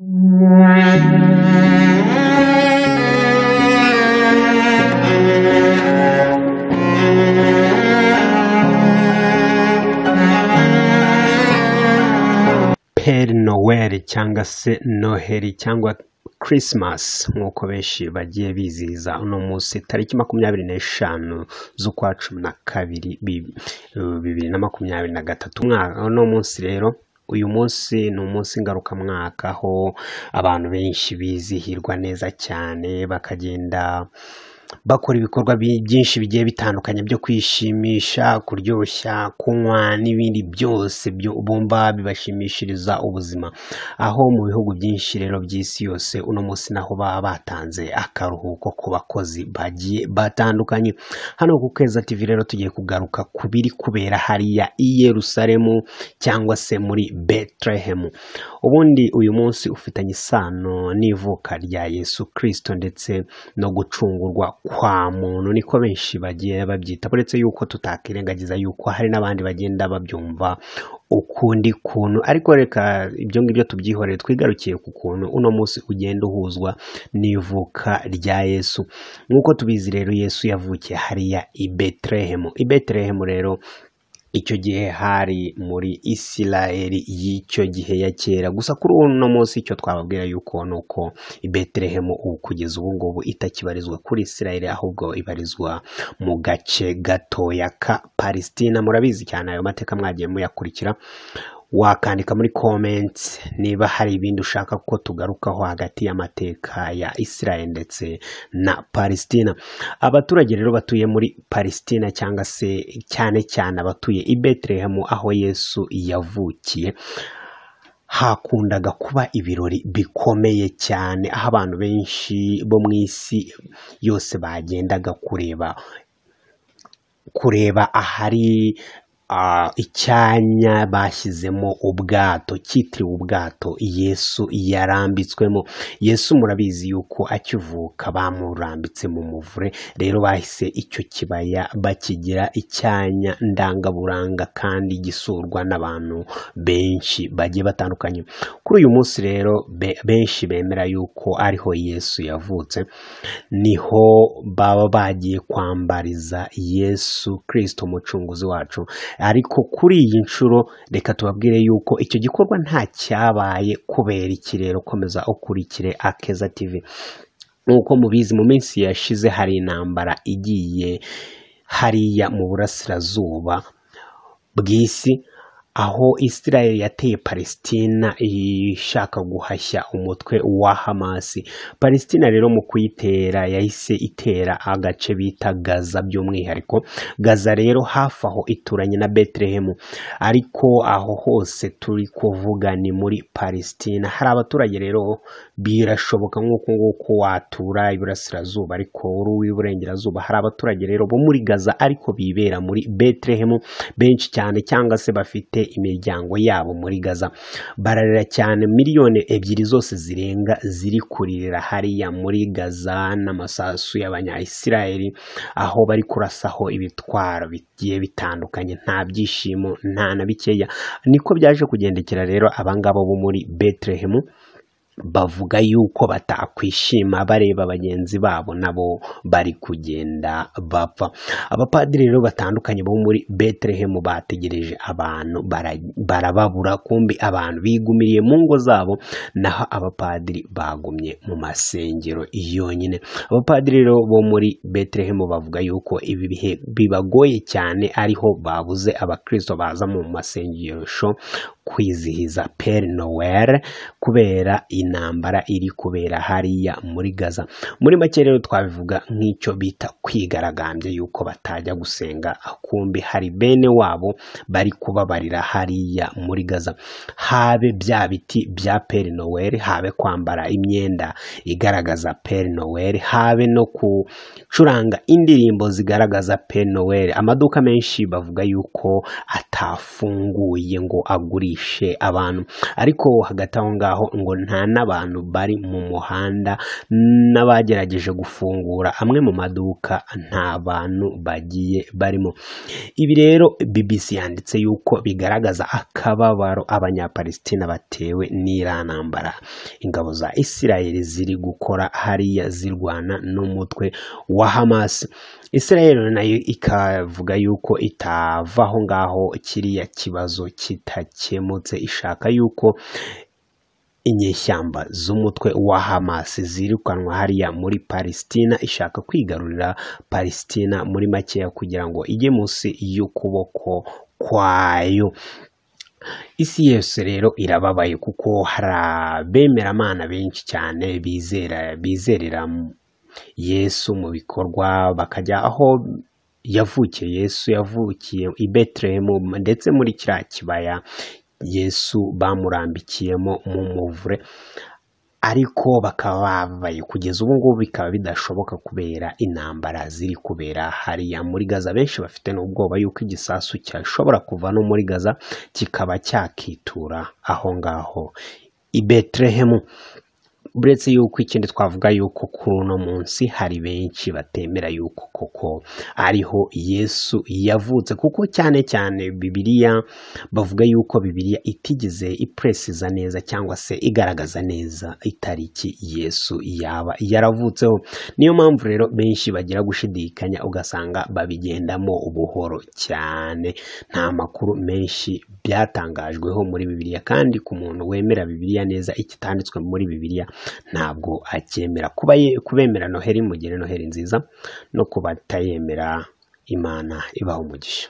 peri noweli cyangwa se noheli cyangwa Christmas nk'uko benshi bagiye bizihiza uno munsi tariki makumyabiri n'eshanu z'ukwa cumi na kabiri bibiri na makumyabiri na gatatu uno munsi rero uyu munsi ni umunsi ngarukamwaka aho abantu benshi bizihirwa neza cyane bakagenda bakora ibikorwa byinshi bigiye bitandukanye byo kwishimisha kuryoshya kunywa n'ibindi byose bumva bibashimishiriza ubuzima aho mu bihugu byinshi rero by'isi yose uno munsi naho baba batanze akaruhuko ku bakozi bagiye batandukanye hano ku keza TV rero tugiye kugaruka ku biri kubera hariya i Yerusalemu cyangwa se muri Bethlehem ubundi uyu munsi ufitanye isano n'ivuka rya Yesu Kristo ndetse no gucungurwa kwa muntu niko benshi bagiye babyita uretse yuko tutakirengagiza yuko hari n'abandi bagenda babyumva ukundi kuntu ariko reka ibyo ngibyo tubyihorere twigarukiye ku kuntu uno munsi ugenda uhuzwa n'ivuka rya yesu nk'uko tubizi rero yesu yavukiye hariya i betelehemu i betelehemu rero icyo gihe hari muri isirayeli y'icyo gihe ya kera gusa kuri uno munsi icyo twababwira yuko ni uko betelehemu kugeza ubu ngubu itakibarizwa kuri isirayeli ahubwo ibarizwa mu gace gatoya ka palesitina murabizi cyane ayo mateka mwagiye muyakurikira wakandika muri comments niba hari ibindi ushaka ko tugarukaho hagati y'amateka ya Israel ndetse na Palestina abaturage rero batuye muri Palestina cyangwa se cyane cyane abatuye i Bethlehem aho Yesu yavukiye hakundaga kuba ibirori bikomeye cyane aho abantu benshi bo mu isi yose bagendaga kureba kureba ahari icyanya bashyizemo ubwato cyitiriwe ubwato yesu yarambitswemo yesu murabizi yuko akivuka bamurambitse mu muvure rero bahise icyo kibaya bakigira icyanya ndangaburanga kandi gisurwa n'abantu benshi bagiye batandukanye kuri uyu munsi rero benshi bemera yuko ariho yesu yavutse niho baba bagiye kwambariza yesu kirisito umucunguzi wacu ariko kuri iyi nshuro reka tubabwire yuko icyo gikorwa ntacyabaye kubera iki rero komeza ukurikire akeza tv nk'uko mubizi mu minsi yashize hari intambara igiye hariya mu burasirazuba bw'isi aho Israel yateye Palestina ishaka guhashya umutwe wa Hamasi Palestina rero mu kuyitera yahise itera agace bita Gaza by'umwihariko Gaza rero hafi aho ituranye na Bethlehem ariko aho hose turi kuvuga ni muri Palestina hari abaturage rero birashoboka nk'uko nguko watura iburasirazuba ariko uri uw'iburengerazuba hari abaturage rero bo muri gaza ariko bibera muri betelehemu benshi cyane cyangwa se bafite imiryango yabo muri gaza bararira cyane miliyoni ebyiri zose zirenga ziri kuririra hariya muri gaza n'amasasu y'abanyayisirayeli aho bari kurasaho ibitwaro bigiye bitandukanye nta byishimo nta na bikeya niko byaje kugendekera rero abangabo bo muri betelehemu bavuga yuko batakwishima bareba bagenzi babo nabo bari kugenda bapfa abapadiri rero batandukanye bo muri betelehemu bategereje abantu barababura kumbi abantu bigumiriye mu ngo zabo naho abapadiri bagumye mu masengero yonyine abapadiri rero bo muri betelehemu bavuga yuko ibi bihe bibagoye cyane ariho babuze abakristo baza mu masengesho kwizihiza peri noweli kubera ino intambara iri kubera hariya muri gaza muri make rero twabivuga nk'icyo bita kwigaragambya yuko batajya gusenga akumbi hari bene wabo bari kubabarira hariya muri gaza habe bya biti bya peri noweli habe kwambara imyenda igaragaza peri noweli habe no gucuranga indirimbo zigaragaza peri noweli amaduka menshi bavuga yuko atafunguye ngo agurishe abantu ariko hagati aho ngaho ngo nta n'abantu bari mu muhanda n'abagerageje gufungura amwe mu maduka nta bantu bagiye barimo ibi rero BBC yanditse yuko bigaragaza akababaro abanyapalesitina batewe n'iranambara ingabo za Isirayeli ziri gukora hariya zirwana n'umutwe wa Hamas Isirayeli nayo ikavuga yuko itavaho ngaho kiriya kibazo kitakemutse ishaka yuko inyeshyamba z'umutwe wa Hamas zirukanwa hariya muri Palestina ishaka kwigarurira Palestina muri makeya kugira ngo ijye munsi y'ukuboko kwayo isi yose rero irababaye kuko hari abemeramana benshi cyane bizera bizerera yesu mu bikorwa bakajya aho yavukiye yesu yavukiye i betelehemu ndetse muri kiriya kibaya yesu bamurambikiyemo mu muvure ariko bakaba babaye kugeza ubu ngubu bikaba bidashoboka kubera intambara ziri kubera hariya muri gaza benshi bafite n'ubwoba yuko igisasu cyashobora kuva no muri gaza kikaba cyakitura aho ngaho i betelehemu uretse yuko ikindi twavuga yuko kuri uno munsi hari benshi batemera yuko koko ariho yesu yavutse kuko cyane cyane bibiriya bavuga yuko bibiriya itigeze ipuresiza neza cyangwa se igaragaza neza itariki yesu yaba yaravutseho niyo mpamvu rero benshi bagira gushidikanya ugasanga babigendamo ubuhoro cyane nta makuru menshi byatangajweho muri bibiriya kandi ku muntu wemera bibiriya neza ikitanditswe muri bibiriya ntabwo acyemera kuba kubemera noheli mugire noheli nziza no kubatayemera imana ibaha umugisha